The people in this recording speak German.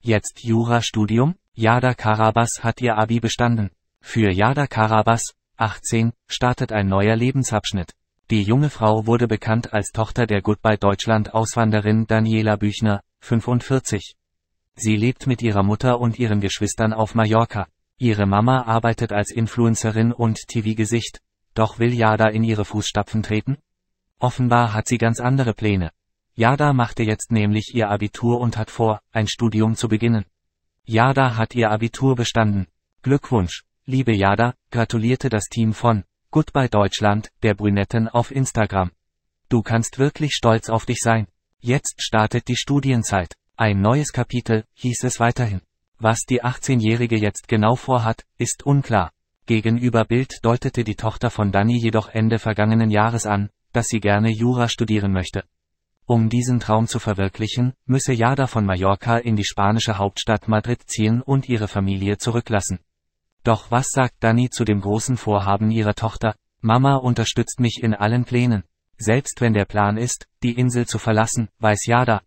Jetzt Jurastudium? Yada Karabas hat ihr Abi bestanden. Für Yada Karabas, 18, startet ein neuer Lebensabschnitt. Die junge Frau wurde bekannt als Tochter der Goodbye Deutschland Auswanderin Daniela Büchner, 45. Sie lebt mit ihrer Mutter und ihren Geschwistern auf Mallorca. Ihre Mama arbeitet als Influencerin und TV-Gesicht. Doch will Yada in ihre Fußstapfen treten? Offenbar hat sie ganz andere Pläne. Yada machte jetzt nämlich ihr Abitur und hat vor, ein Studium zu beginnen. Yada hat ihr Abitur bestanden. Glückwunsch, liebe Yada, gratulierte das Team von Goodbye Deutschland, der Brünetten auf Instagram. Du kannst wirklich stolz auf dich sein. Jetzt startet die Studienzeit. Ein neues Kapitel, hieß es weiterhin. Was die 18-Jährige jetzt genau vorhat, ist unklar. Gegenüber Bild deutete die Tochter von Danny jedoch Ende vergangenen Jahres an, dass sie gerne Jura studieren möchte. Um diesen Traum zu verwirklichen, müsse Jada von Mallorca in die spanische Hauptstadt Madrid ziehen und ihre Familie zurücklassen. Doch was sagt Dani zu dem großen Vorhaben ihrer Tochter? Mama unterstützt mich in allen Plänen. Selbst wenn der Plan ist, die Insel zu verlassen, weiß Jada,